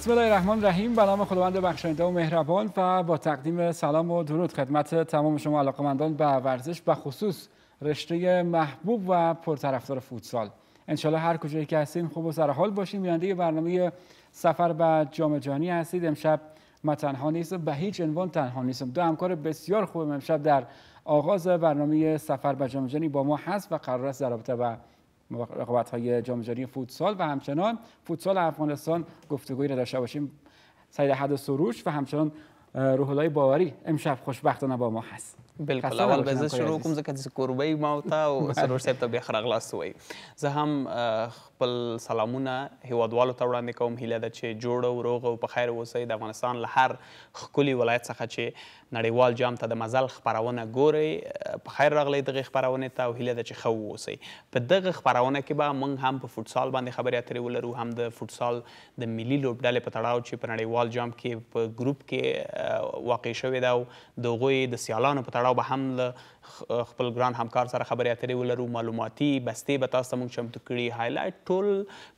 بسم الله الرحمن الرحیم به نام خداوند بخشنده و مهربان و با تقدیم سلام و درود خدمت تمام شما علاقمندان به ورزش و خصوص رشته محبوب و پرطرفدار فوتسال الله هر کجایی که هستین خوب و سر حال باشین بیننده برنامه سفر به جام جهانی هستید امشب ما تنها نیستم به هیچ عنوان تنها نیستم دو همکار بسیار خوب امشب در آغاز برنامه سفر به جام جهانی با ما هست و قرار است در رابطه با رقابت های جام جهانی فوتسال و همچنان فوتسال افغانستان گفتگویی را داشته باشیم سید حد سروش و همچنان روح الله باوری امشب خوشبختانه با ما هست بالکل اول شروع کوم زکه چې ما و تا سرور صاحب هم خپل سلامونه هیوادوالو ته وړاندې کوم هیله ده چې جوړ او روغ او په خیر اوسئ د افغانستان له هر ښکلي ولایت څخه چې نړیوال جام ته د مزل خپرونه ګورئ په خیر راغلی دغې خپرونې ته او هیله ده چې ښه واوسئ په دغه خپرونه کې به موږ هم په فوټسال باندې خبرې اترې ولرو هم د فوټسال د ملي لوبډلې په تړاو چې په نړیوال جام کې په ګروپ کې واقع شوې ده او د هغوی د سیالانو په تړاو به هم له خپل ګران همکار سره خبرې اترې ولرو معلوماتي بستې به تاسو ته موږ چمتو کړي هایلایټ ټول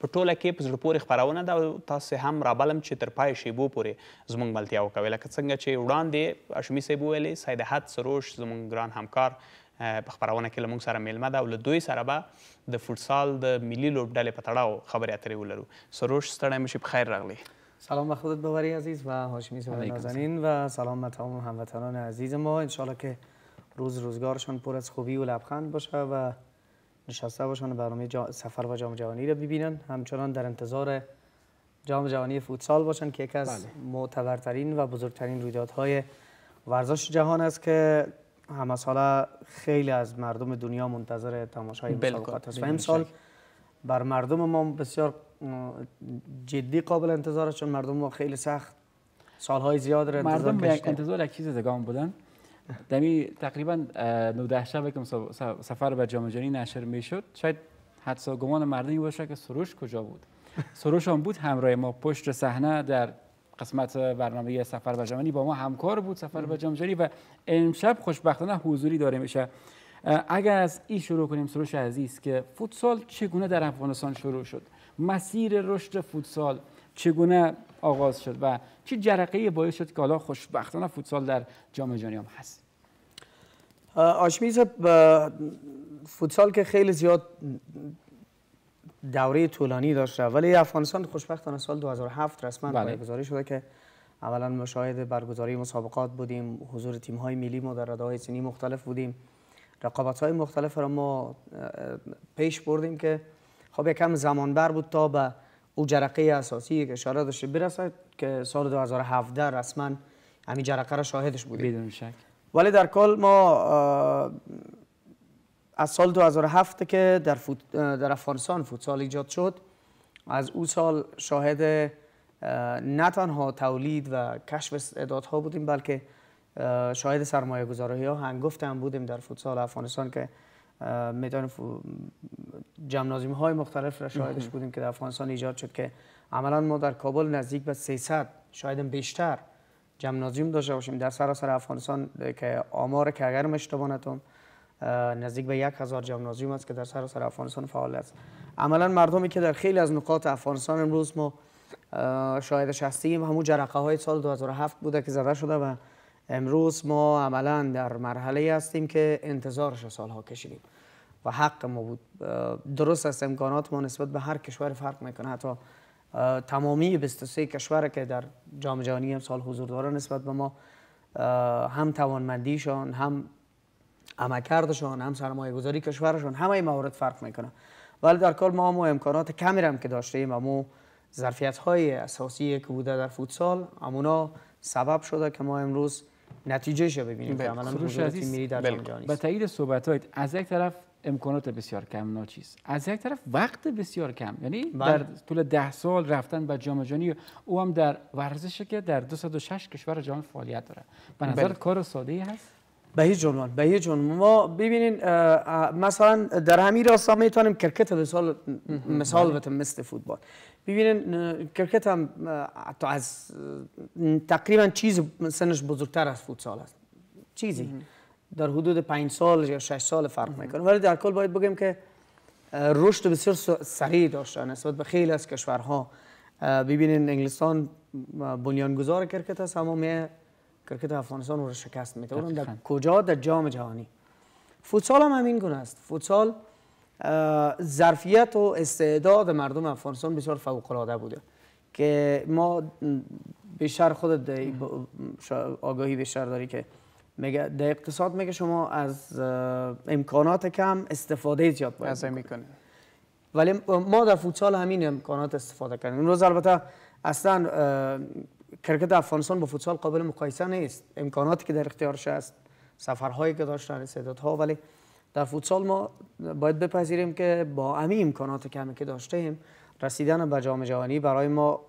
په ټوله کې په زړه پورې خپرونه ده او تاسې هم رابلم چې تر پای شیبو پورې زموږ ملتیا وکوي لکه څنګه چې وړاندې اشمي صاحب وویلې سید احد سروش زموږ ګران همکار په خبرونه کې لمونږ سره میلمه ده او له دوی سره به د فوتسال د ملي لوبډلې په تړاو خبرې اترې ولرو سروش ستړی مشي په خیر راغلی سلام و خودت باوری عزیز و هاشمی نازنین و سلام به تمام هموطنان عزیز ما انشالله که روز روزگارشان پر از خوبی و لبخند باشه و نشسته باشن برنامه سفر و جام جهانی رو ببینن همچنان در انتظار جام جهانی فوتسال باشن که یکی از بله. معتبرترین و بزرگترین رویدادهای ورزش جهان است که همه ساله خیلی از مردم دنیا منتظر تماشای مسابقات است و سال بر مردم ما بسیار جدی قابل انتظار چون مردم ما خیلی سخت سالهای زیاد را انتظار مردم انتظار یک چیز دگام بودن دمی تقریبا 19 شب سفر به جام جهانی نشر میشد شاید حدسا گمان مردمی باشه که سروش کجا بود سروش هم بود همراه ما پشت صحنه در قسمت برنامه سفر به جهانی با ما همکار بود سفر به جام و امشب خوشبختانه حضوری داره میشه اگر از این شروع کنیم سروش عزیز که فوتسال چگونه در افغانستان شروع شد مسیر رشد فوتسال چگونه آغاز شد و چه جرقه باعث شد که حالا خوشبختانه فوتسال در جام جهانی هم هست صاحب فوتسال که خیلی زیاد دوره طولانی داشته ولی افغانستان خوشبختانه سال 2007 رسما بله. برگزاری شده که اولا مشاهد برگزاری مسابقات بودیم حضور تیم های ملی ما در رده های سنی مختلف بودیم رقابت های مختلف را ما پیش بردیم که خب یکم زمان بر بود تا به او جرقه اساسی که اشاره داشته برسد که سال 2017 رسما همین جرقه را شاهدش بودیم بدون شک ولی در کل ما از سال 2007 که در, فوت در افغانستان فوتسال ایجاد شد از او سال شاهد نه تنها تولید و کشف استعدادها بودیم بلکه شاهد سرمایه گذاری ها هنگفت هم بودیم در فوتسال افغانستان که میدان جمنازیم های مختلف را شاهدش بودیم که در افغانستان ایجاد شد که عملا ما در کابل نزدیک به 300 شاید بیشتر جمنازیوم داشته باشیم در سراسر افغانستان که آمار که اگر اشتباه نزدیک به یک هزار جمنازیوم است که در سراسر افغانستان فعال است عملا مردمی که در خیلی از نقاط افغانستان امروز ما شاهدش هستیم همون جرقه های سال 2007 بوده که زده شده و امروز ما عملا در مرحله هستیم که انتظارش سالها کشیدیم و حق ما بود درست است امکانات ما نسبت به هر کشور فرق میکنه حتی تمامی 23 کشور که در جام جهانی امسال حضور داره نسبت به ما هم توانمندیشان هم عملکردشان هم سرمایه گذاری کشورشان همه این موارد فرق میکنه ولی در کل ما هم امکانات کمی هم که داشته و مو ظرفیت های اساسی که بوده در فوتسال امونا سبب شده که ما امروز نتیجه شو ببینیم که بله. عملا حضور در جام بله. جهانی به تایید صحبت از یک طرف امکانات بسیار کم ناچیز از یک طرف وقت بسیار کم یعنی بله. در طول ده سال رفتن به جام جهانی او هم در ورزش که در 206 کشور جهان فعالیت داره به نظر بله. کار ساده ای هست به هیچ عنوان به ما ببینین مثلا در همین راستا میتونیم کرکت مثال مثال بله. بتم مثل فوتبال ببینین کرکت هم از تقریبا چیز سنش بزرگتر از فوتسال است چیزی در حدود پنج سال یا شش سال فرق میکنه ولی در کل باید بگیم که رشد بسیار سریع داشته نسبت به خیلی از کشورها ببینین انگلستان بنیانگذار کرکت است اما کرکت افغانستان رو شکست میده اون در کجا در جام جهانی فوتسال هم همین گونه است فوتسال ظرفیت و استعداد مردم افغانستان بسیار فوق العاده بوده که ما بیشتر خود آگاهی بیشتر داری که میگه در اقتصاد میگه شما از امکانات کم استفاده زیاد باید از ولی ما در فوتسال همین امکانات استفاده کردیم روز البته اصلا کرکت افغانستان با فوتسال قابل مقایسه نیست امکاناتی که در اختیارش است سفرهایی که داشتن ها ولی در فوتسال ما باید بپذیریم که با همین امکانات کمی که داشتیم رسیدن به جام جهانی برای ما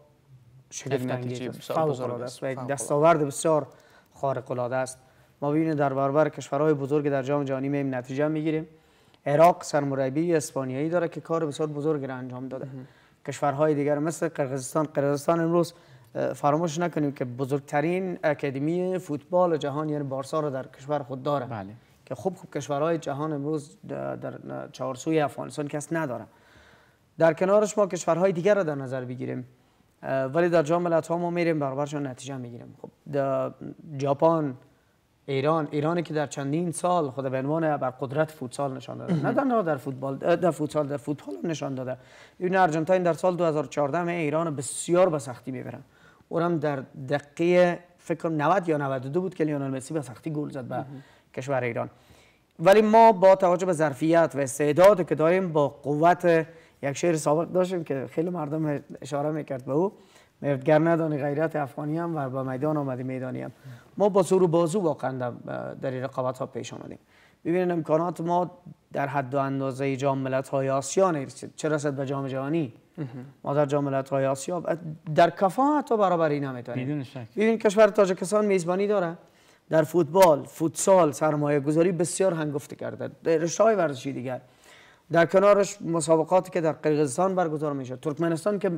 شگفت انگیز است و دستاورد بسیار خارق العاده است ما ببینیم در برابر کشورهای بزرگ در جام جهانی میم نتیجه میگیریم عراق سرمربی اسپانیایی داره که کار بسیار بزرگی را انجام داده کشورهای دیگر مثل قرقیزستان قرقزستان امروز فراموش نکنیم که بزرگترین اکادمی فوتبال جهان یعنی بارسا را در کشور خود داره بله. که خوب خوب کشورهای جهان امروز در چهارسوی افغانستان کس نداره در کنارش ما کشورهای دیگر را در نظر بگیریم ولی در جام ملت‌ها ما میریم برابرشون نتیجه میگیریم خب ژاپن ایران ایرانی که در چندین سال خود به عنوان بر قدرت فوتسال نشان داده نه تنها در فوتبال در فوتسال در فوتبال نشان داده این ارجنتاین در سال 2014 می ایران بسیار به سختی میبرن اونم در دقیقه فکر 90 یا 92 بود که لیونل مسی به سختی گل زد به کشور ایران ولی ما با توجه به ظرفیت و استعداد که داریم با قوت یک شعر سابق داشتیم که خیلی مردم اشاره میکرد به او نفتگر ندانی غیرت افغانی هم و با میدان آمدی میدانی هم ما با زور و بازو واقعا در این رقابت ها پیش آمدیم ببینید امکانات ما در حد و اندازه جام ملت های آسیا نیست چه رسد به جام جهانی ما در جام ملت های آسیا در کفا حتی برابر این نمیتونیم ببینید کشور تاجکستان میزبانی داره در فوتبال فوتسال سرمایه گذاری بسیار هنگفته کرده در رشته های ورزشی دیگر در کنارش مسابقاتی که در قرقیزستان برگزار میشه ترکمنستان که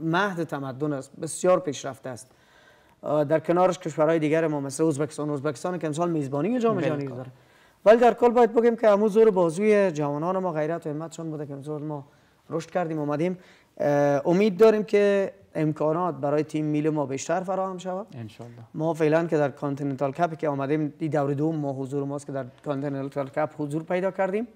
مهد تمدن است بسیار پیشرفته است در کنارش کشورهای دیگر ما مثل ازبکستان ازبکستان که امسال میزبانی جام جهانی داره ولی در کل باید بگیم که اموزور بازوی جوانان ما غیرت و همتشون بوده که امسال ما رشد کردیم اومدیم امید داریم که امکانات برای تیم ملی ما بیشتر فراهم شود ما فعلا که در کانتیننتال کپ که اومدیم دی دور دوم ما حضور ماست که در کانتیننتال کپ حضور پیدا کردیم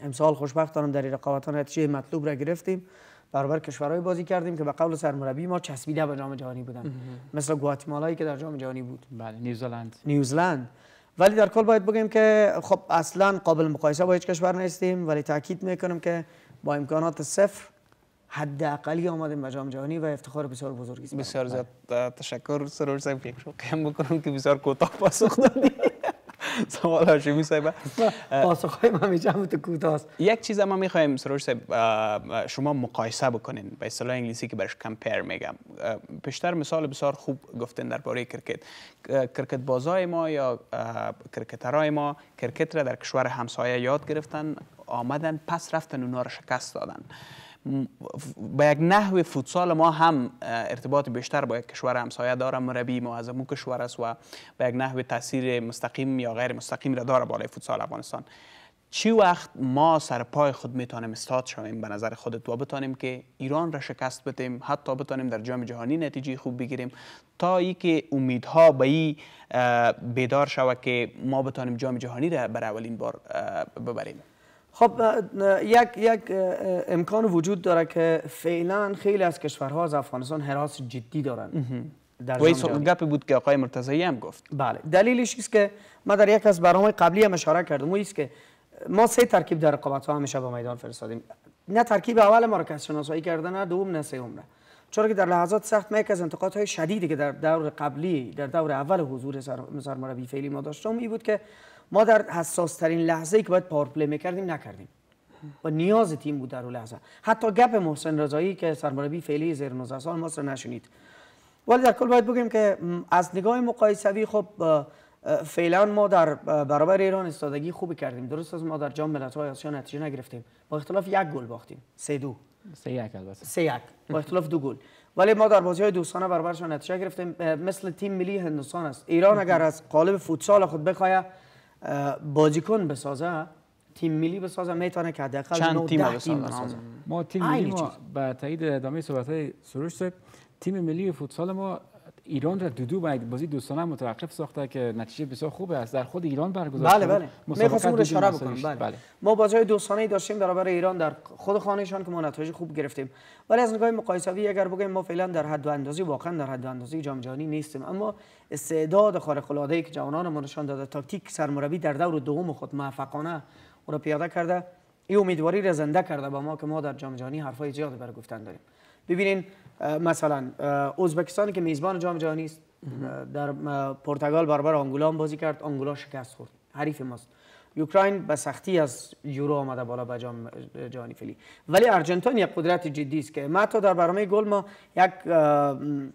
امسال خوشبختانم در رقابتان نتیجه مطلوب را گرفتیم برابر کشورهای بازی کردیم که به قول سرمربی ما چسبیده به جام جهانی بودن مثل گواتیمالایی که در جام جهانی بود بله نیوزلند نیوزلند ولی در کل باید بگیم که خب اصلا قابل مقایسه با هیچ کشور نیستیم ولی تاکید میکنم که با امکانات صفر حد اقلی آمدیم به جهانی و افتخار بسیار بزرگی بسیار زیاد تشکر سرور صاحب یک بکنم که بسیار کوتاه پاسخ دادید سوال هاشمی صاحب پاسخ ما میجام تو کوتاست یک چیز ما میخوایم سروش صاحب شما مقایسه بکنین به اصطلاح انگلیسی که برش کمپیر میگم پیشتر مثال بسیار خوب گفتن درباره کرکت کرکت بازای ما یا کرکترای ما کرکت را در کشور همسایه یاد گرفتن آمدن پس رفتن اونا را شکست دادن به یک نحو فوتسال ما هم ارتباط بیشتر با یک کشور همسایه داره مربی ما از امو کشور است و به یک نحو تاثیر مستقیم یا غیر مستقیم را داره بالای فوتسال افغانستان چی وقت ما سر پای خود میتونیم استاد شویم به نظر خودت و بتانیم که ایران را شکست بدیم حتی بتانیم در جام جهانی نتیجه خوب بگیریم تا ای که امیدها به ای بیدار شوه که ما بتانیم جام جهانی را بر اولین بار ببریم خب یک یک امکان وجود داره که فعلا خیلی از کشورها از افغانستان حراس جدی دارن در و این گپی بود که آقای مرتضایی هم گفت بله دلیلش است که ما در یک از برنامه قبلی هم اشاره کردم و است که ما سه ترکیب در رقابت ها همیشه به میدان فرستادیم نه ترکیب اول ما را شناسایی کرده نه دوم نه سوم نه چرا که در لحظات سخت ما یک از انتقادهای شدیدی که در دور قبلی در دور اول حضور مربی فعلی ما داشتم این بود که ما در حساس ترین لحظه ای که باید پاور پلی میکردیم نکردیم و نیاز تیم بود در اون لحظه حتی گپ محسن رضایی که سرمربی فعلی زیر 19 سال ما رو نشنید ولی در کل باید بگیم که از نگاه مقایسوی خب فعلا ما در برابر ایران استادگی خوبی کردیم درست از ما در جام ملت‌های آسیا نتیجه نگرفتیم با اختلاف یک گل باختیم سه دو سه یک البته سه یک با اختلاف دو گل ولی ما در بازی های دوستانه برابرشان نتیجه گرفتیم مثل تیم ملی هندوستان است ایران اگر از قالب فوتسال خود بخواهد بازیکن بسازه تیم ملی بسازه میتونه که حداقل چند تیم بسازه ما تیم ملی ما به تایید ادامه صحبت های سروش تیم ملی فوتسال ما ایران را دو دو بازی دوستانه متوقف ساخته که نتیجه بسیار خوبه است در خود ایران برگزار بله بله میخواستم اشاره بکنم بله. بله. ما بازی دوستانه داشتیم برابر ایران در خود خانهشان که ما نتایج خوب گرفتیم ولی از نگاه مقایسوی اگر بگیم ما فعلا در حد و اندازی واقعا در حد و اندازی جام جهانی نیستیم اما استعداد خارق العاده ای که جوانان ما نشان داده تاکتیک سرمربی در دور دوم خود موفقانه او را پیاده کرده این امیدواری را زنده کرده با ما که ما در جام جهانی حرفای زیاد بر گفتن داریم ببینین مثلا ازبکستان که میزبان جام جهانی است در پرتغال برابر آنگولا هم بازی کرد آنگولا شکست خورد حریف ماست اوکراین به سختی از یورو آمده بالا به جام جهانی فعلی ولی ارجنتین یک قدرت جدی است که ما تو در برنامه گل ما یک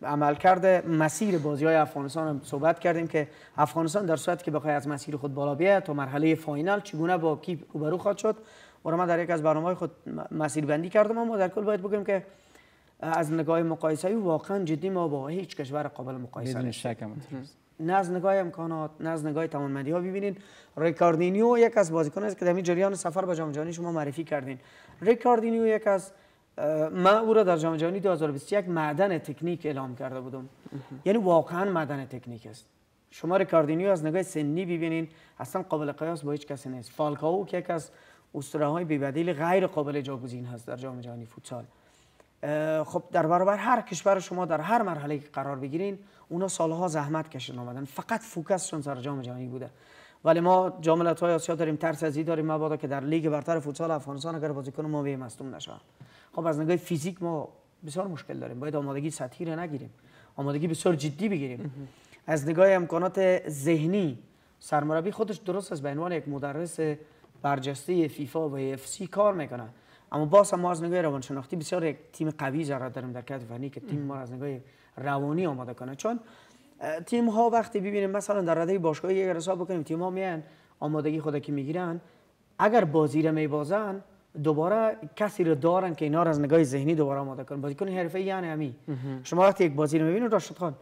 عملکرد مسیر بازی های افغانستان هم صحبت کردیم که افغانستان در صورتی که بخواد از مسیر خود بالا بیاید تا مرحله فاینال چگونه با کی روبرو خواهد شد و ما در یک از برنامه خود مسیر بندی کردم اما در کل باید بگم که از نگاه مقایسه‌ای واقعا جدی ما با هیچ کشور قابل مقایسه نیست. نه از نگاه امکانات نه از نگاه توانمندی ها ببینید ریکاردینیو یک از بازیکن است که در جریان سفر به جام جهانی شما معرفی کردین ریکاردینیو یک از ما او را در جام جهانی 2021 معدن تکنیک اعلام کرده بودم یعنی واقعا معدن تکنیک است شما ریکاردینیو از نگاه سنی ببینین اصلا قابل قیاس با هیچ کسی نیست فالکاو که یک از اسطوره های بی‌بدیل غیر قابل جاگزین هست در جام جهانی فوتسال خب در برابر هر کشور شما در هر مرحله که قرار بگیرین اونا سالها زحمت کشیدن آمدن فقط فوکسشون سر جام جهانی بوده ولی ما جام های آسیا داریم ترس از داریم مبادا که در لیگ برتر فوتسال افغانستان اگر بازیکن ما به مصدوم نشه خب از نگاه فیزیک ما بسیار مشکل داریم باید آمادگی سطحی را نگیریم آمادگی بسیار جدی بگیریم از نگاه امکانات ذهنی سرمربی خودش درست است به عنوان یک مدرس برجسته فیفا و اف سی کار میکنه اما باز هم از نگاه روانشناختی بسیار یک تیم قوی ضرورت داریم در کادر فنی که تیم ما از نگاه روانی آماده کنه چون تیم ها وقتی ببینیم مثلا در رده باشگاهی اگر حساب بکنیم تیم ها میان آمادگی خودکی که میگیرن اگر بازی را میبازن دوباره کسی رو دارن که اینا رو از نگاه ذهنی دوباره آماده کنن بازیکن حرفه یعنی همین شما وقتی یک بازی رو میبینید راشد خان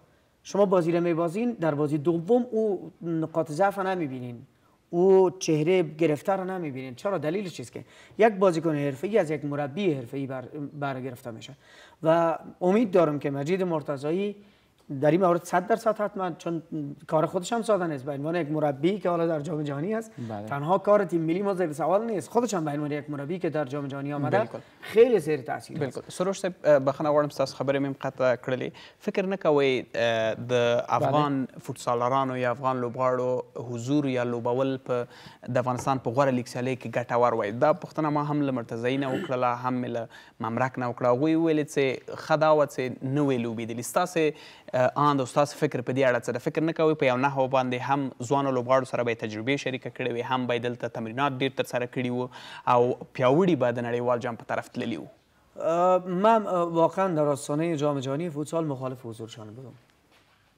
شما بازی رو میبازین در بازی دوم او نقاط ضعف نمیبینین او چهره گرفته رو نمیبینید چرا دلیل چیست که یک بازیکن حرفه‌ای از یک مربی ای بر برگرفته میشه و امید دارم که مجید مرتضایی در این مورد 100 درصد حتما چون کار خودش هم ساده نیست به عنوان یک مربی که حالا در جام جهانی هست بله. تنها کار تیم ملی ما زیر سوال نیست خودش هم به عنوان یک مربی که در جام جهانی آمده بلکل. خیلی زیر تاثیر بالکل سروش صاحب بخنه غواړم تاسو خبرې مې قطع کړلې فکر نه کوي د افغان بله. فوتسالرانو یا افغان لوبغاړو حضور یا لوبول په د افغانستان په غوړه لیگ سیالۍ کې ګټور وای دا پښتنه ما هم له او نه وکړله هم له ممرک نه وکړه هغوی چې خداوت نه وه چې نوې آن د استاد فکر په دې اړه څه فکر نه کوي په یو باندې هم ځوانو لوبغاړو سره به تجربه شریک کړې وي هم به دلته تمرینات ډیر تر سره کړي وو او پیاوړي به د نړیوال جام په طرف تللی وو من واقعا در آستانه جام جهانی فوتسال مخالف حضورشان بودم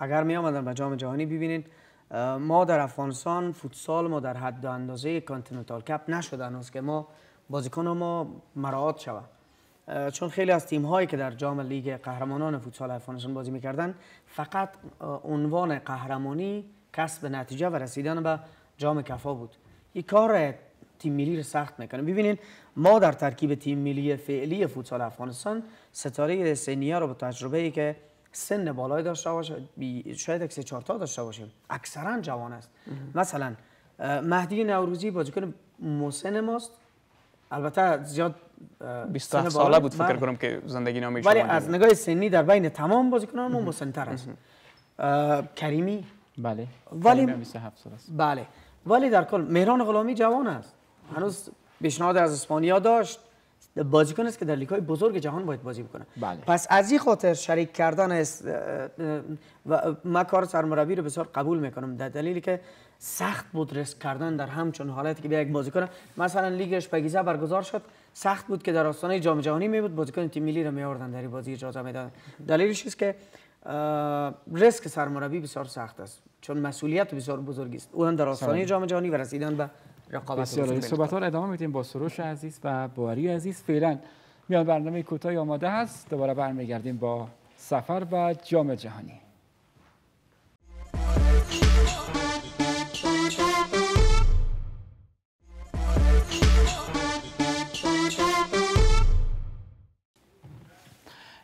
اگر می آمدن به جام جهانی ببینین ما در افغانستان فوتسال ما در حد اندازه کانتیننتال کپ نشده هنوز که ما بازیکن ما مراعات شود چون خیلی از تیم هایی که در جام لیگ قهرمانان فوتسال افغانستان بازی میکردن فقط عنوان قهرمانی کسب نتیجه و رسیدن به جام کفا بود این کار تیم ملی رو سخت میکنه ببینید ما در ترکیب تیم ملی فعلی فوتسال افغانستان ستاره سنیا رو با تجربه ای که سن بالای داشته باشه شاید اکس چارتا داشته باشیم اکثرا جوان است مثلا مهدی نوروزی بازیکن مسن ماست البته زیاد 27 ساله بود فکر بله. کنم که زندگی نامه ولی از نگاه سنی در بین تمام بازیکنان ما تر است کریمی بله ولی 27 سال است بله ولی در کل مهران غلامی جوان است هنوز پیشنهاد از اسپانیا داشت بازیکن است که در لیگ‌های بزرگ جهان باید بازی بکنه بله. پس از این خاطر شریک کردن است و ما کار سرمربی رو بسیار قبول میکنم در دلیلی که سخت بود رسک کردن در همچون حالتی که به یک بازیکن مثلا لیگش اشپگیزه برگزار شد سخت بود که در آستانه جام جهانی می بود بازیکن تیم ملی را می آوردن در بازی اجازه دادن دلیلش است که ریسک سرمربی بسیار سخت است چون مسئولیت بسیار بزرگی است اون در آستانه جام جهانی و رسیدن به رقابت صحبت ها ادامه میدیم با سروش عزیز و باری عزیز فعلا میان برنامه کوتاهی آماده است دوباره برمیگردیم با سفر و جام جهانی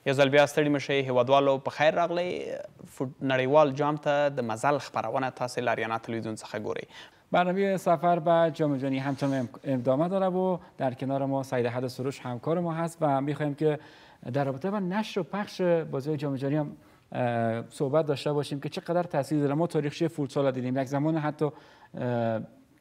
یو ځل بیا ستړي مشئ هیوادوالو په خیر راغلی نړیوال جام ته د مزل خپرونه تاسې لاریانا تلویزیون څخه ګورئ برنامه سفر به جام جهانی همچنان ادامه داره و در کنار ما سید احد سروش همکار ما هست و میخوایم که در رابطه با نشر و پخش بازی جام هم صحبت داشته باشیم که چقدر تاثیر داره ما تاریخچه فوتسال دیدیم یک زمان حتی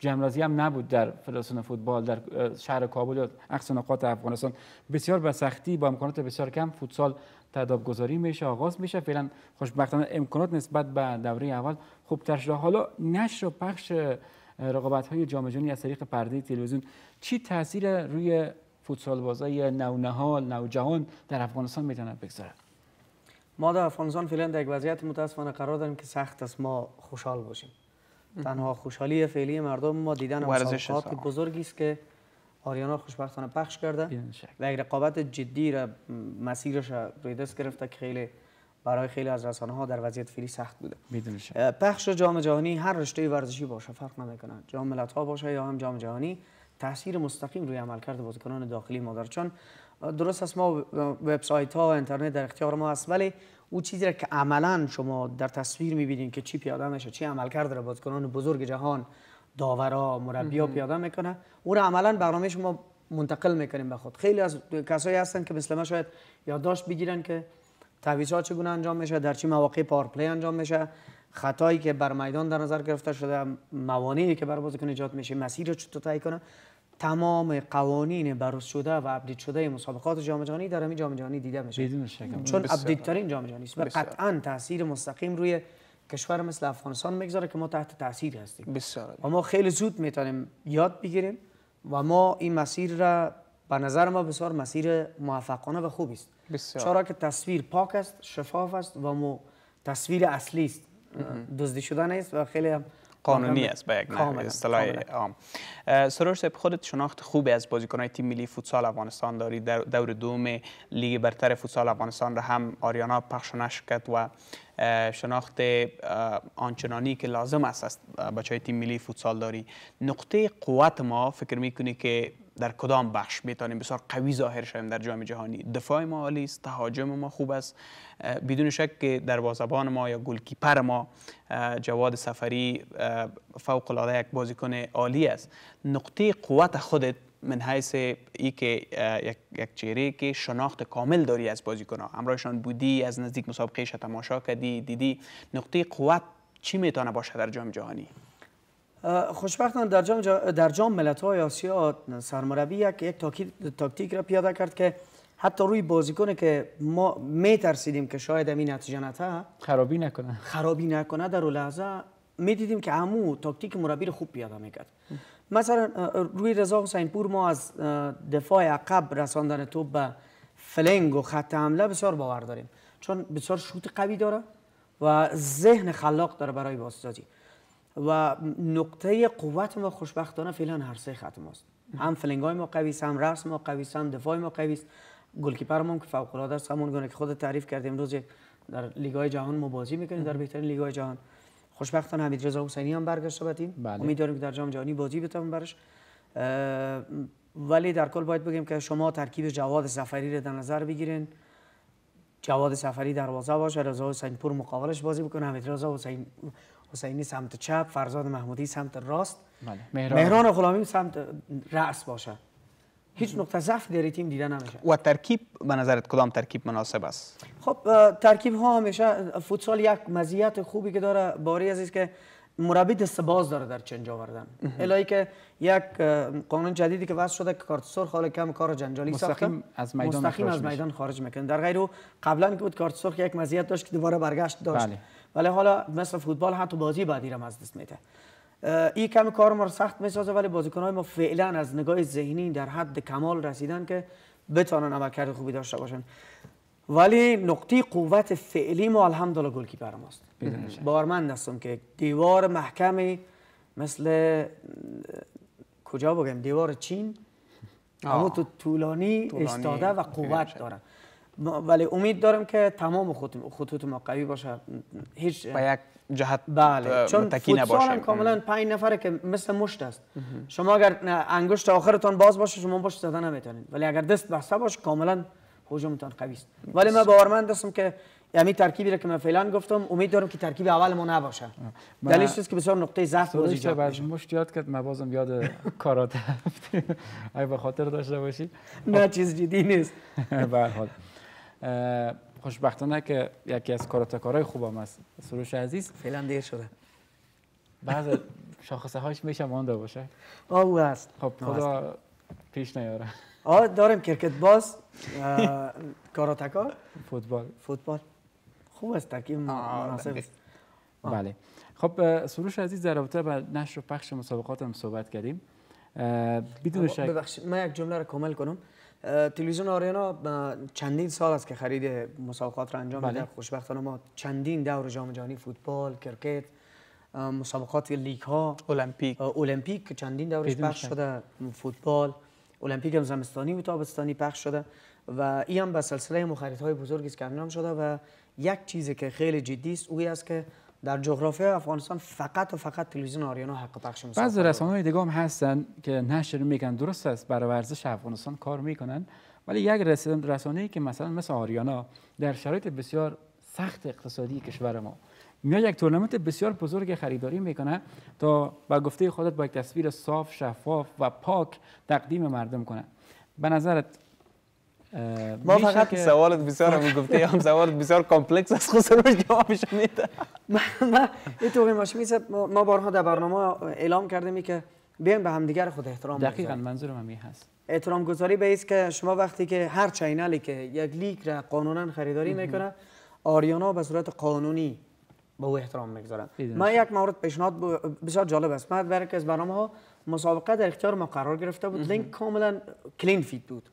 جمرازی هم نبود در فدراسیون فوتبال در شهر کابل یا اقصی نقاط افغانستان بسیار به سختی با امکانات بسیار کم فوتسال تعداد گذاری میشه آغاز میشه فعلا خوشبختانه امکانات نسبت به دوره اول خوبتر شده حالا نشر و پخش رقابت های جام جهانی از طریق پرده تلویزیون چی تاثیر روی فوتسال نهال نو جهان در افغانستان میتونه بگذاره ما در افغانستان فعلا در وضعیت متاسفانه قرار داریم که سخت است ما خوشحال باشیم تنها خوشحالی فعلی مردم ما دیدن مسابقات بزرگی است که آریانا خوشبختانه پخش کرده و یک رقابت جدی را مسیرش را روی دست گرفته که خیلی برای خیلی از رسانه ها در وضعیت فعلی سخت بوده پخش جام جهانی هر رشته ورزشی باشه فرق نمیکنه جام ملت ها باشه یا هم جام جهانی تاثیر مستقیم روی عملکرد بازیکنان داخلی ما درست است ما وبسایت ها و اینترنت در اختیار ما هست ولی او چیزی را که عملا شما در تصویر میبینید که چی پیاده میشه چی عمل کرده را بازیکنان بزرگ جهان داورا مربیا پیاده میکنه او را عملا برنامه شما منتقل میکنیم به خود خیلی از کسایی هستند که مثل ما شاید یادداشت بگیرن که تعویض ها چگونه انجام میشه در چه مواقع پاور پلی انجام میشه خطایی که بر میدان در نظر گرفته شده موانعی که بر بازیکن ایجاد میشه مسیر رو چطور تعیین کنه تمام قوانین بررسی شده و اپدیت شده مسابقات جام جهانی در همین جام جهانی دیده میشه بدون شک چون اپدیت ترین جام جهانی است و قطعا تاثیر مستقیم روی کشور مثل افغانستان میگذاره که ما تحت تاثیر هستیم بسیار و ما خیلی زود میتونیم یاد بگیریم و ما این مسیر را به نظر ما بسیار مسیر موفقانه و خوب است بسیار چرا که تصویر پاک است شفاف است و مو تصویر اصلی است دزدی شده نیست و خیلی هم قانونی است بله. به یک اصطلاح عام سرور صاحب خودت شناخت خوبی از های تیم ملی فوتسال افغانستان داری در دور دوم لیگ برتر فوتسال افغانستان را هم آریانا پخش و کرد و شناخت آنچنانی که لازم است از بچه های تیم ملی فوتسال داری نقطه قوت ما فکر میکنی که در کدام بخش میتونیم بسیار قوی ظاهر شویم در جام جهانی دفاع ما عالی است تهاجم ما خوب است بدون شک که دروازه‌بان ما یا گلکیپر ما جواد سفری فوق العاده یک بازیکن عالی است نقطه قوت خودت من حیث ای که یک, یک چهره که شناخت کامل داری از بازیکن همراهشان بودی از نزدیک مسابقه تماشا کردی دیدی نقطه قوت چی میتونه باشه در جام جهانی خوشبختانه در جام در جام ملت های آسیا سرمربی یک یک تاکتیک را پیاده کرد که حتی روی بازیکن که ما می ترسیدیم که شاید این نتیجه نته خرابی نکنه خرابی نکنه در لحظه می دیدیم که همو تاکتیک مربی رو خوب پیاده میکرد مثلا روی رضا حسین ما از دفاع عقب رساندن توپ به فلنگ و خط حمله بسیار باور داریم چون بسیار شوت قوی داره و ذهن خلاق داره برای بازسازی و نقطه قوت ما خوشبختانه فعلا هر سه خط ماست هم فلنگ های ما قوی است هم رأس ما قوی است هم دفاع ما قوی است گلکیپر ما که فوق العاده است همون گونه که خود تعریف کردیم امروز در لیگ های جهان ما بازی میکنیم در بهترین لیگ های جهان خوشبختانه حمید رضا حسینی هم برگشت به تیم بله. امید که در جام جهانی بازی بتوان برش ولی در کل باید بگیم که شما ترکیب جواد سفری رو در نظر بگیرین جواد سفری دروازه باشه رضا حسین پور مقابلش بازی بکنه حمید رضا حسین حسینی سمت چپ فرزاد محمودی سمت راست بله. مهران. مهران غلامی سمت رأس باشه هیچ نقطه ضعف در تیم دیده نمیشه و ترکیب به نظرت کدام ترکیب مناسب است خب ترکیب ها همیشه فوتسال یک مزیت خوبی که داره باری از که مربی دست باز داره در چنج آوردن الهی که یک قانون جدیدی که وضع شده که کارت سرخ حال کم کار جنجالی ساخته از میدان مستقیم از میدان خارج میکنه در غیر قبلا که بود کارت سرخ یک مزیت داشت که دوباره برگشت داشت بله. ولی حالا مثل فوتبال حتی بازی بعدی را از دست میده این کم کار ما سخت میسازه ولی بازیکنهای ما فعلا از نگاه ذهنی در حد کمال رسیدن که بتانن عملکرد خوبی داشته باشن ولی نقطه قوت فعلی ما الحمدلله گل کیپر ماست بارمند هستم که دیوار محکمی مثل کجا بگم دیوار چین اما طولانی, استاده و قوت داره ولی امید دارم که تمام خطوط ما قوی باشه هیچ با یک جهت بله چون تکی چون کاملا پنج نفره که مثل مشت است شما اگر انگشت آخرتان باز باشه شما باش زدن نمیتونید ولی اگر دست بسته باشه کاملا هجومتون قوی است ولی من باورمند هستم که یعنی ترکیبی را که من فعلا گفتم امید دارم که ترکیب اول ما نباشه دلیلش است که بسیار نقطه ضعف بود مشت یاد کرد من بازم یاد کاراته ای به خاطر داشته باشی نه خب. چیز جدی نیست به خوشبختانه که یکی از کاراتکارای خوبم است سروش عزیز فعلا دیر شده بعض شاخصه هاش میشه مانده باشه او است خب خدا پیش نیاره آه داریم کرکت باز کاراتکار فوتبال فوتبال خوب است تکیم مناسب بله. است بله خب سروش عزیز در رابطه با نشر و پخش مسابقات هم صحبت کردیم بدون خب، شک من یک جمله را کامل کنم تلویزیون آریانا چندین سال است که خرید مسابقات را انجام بله. می‌دهد. خوشبختانه ما چندین دور جام جهانی فوتبال کرکت مسابقات لیگ ها المپیک المپیک چندین دورش پخش شده فوتبال المپیک هم زمستانی و تابستانی پخش شده و این هم به سلسله های بزرگی است که انجام شده و یک چیزی که خیلی جدی است او است که در جغرافیای افغانستان فقط و فقط تلویزیون آریانا حق پخش مسابقه بعضی رسانه‌های دیگه هم هستن که نشر میگن درست است برای ورزش افغانستان کار میکنن ولی یک رسانه رسانه‌ای که مثلا مثل آریانا در شرایط بسیار سخت اقتصادی کشور ما میاد یک تورنمنت بسیار بزرگ خریداری میکنه تا با گفته خودت با یک تصویر صاف شفاف و پاک تقدیم مردم کنه به نظرت ما فقط سوالت بسیار گفته هم سوالت بسیار کامپلکس است خود سروش جوابش میده ما اینطوری ماش ما بارها در برنامه اعلام کردیم که بیایم به همدیگر خود احترام دقیقاً منظور من هست احترام گذاری به است که شما وقتی که هر چینلی که یک لیک را قانونا خریداری میکنه آریانا به صورت قانونی به او احترام میگذارن من یک مورد پیشنهاد بسیار جالب است من برای از برنامه ها مسابقه در اختیار ما قرار گرفته بود لینک کاملا کلین فیت بود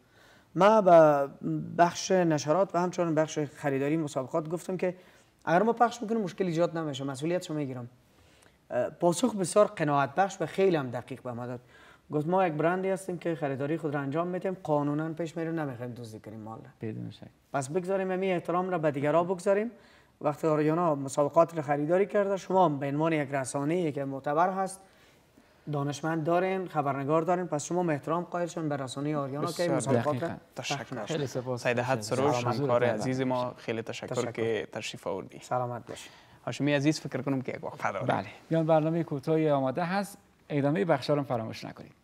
ما به بخش نشرات و همچنان بخش خریداری مسابقات گفتم که اگر ما پخش میکنیم مشکل ایجاد نمیشه مسئولیت شما میگیرم پاسخ بسیار قناعت بخش و خیلی هم دقیق به ما داد گفت ما یک برندی هستیم که خریداری خود را انجام میدیم قانونا پیش میریم نمیخوایم دزدی کنیم مال بدون شک پس بگذاریم همین احترام را به دیگرا بگذاریم وقتی آریانا مسابقات را خریداری کرده شما به عنوان یک رسانه که معتبر هست دانشمند دارین خبرنگار دارین پس شما محترم قائلشون به رسانه آریانا که مسابقات تشکر خیلی سپاس سید حد سروش همکار عزیز ما خیلی تشکر, که تشریف آوردی سلامت باشی هاشمی عزیز فکر کنم که یک وقت بله بیان برنامه کوتاهی آماده هست ادامه بخش فراموش نکنید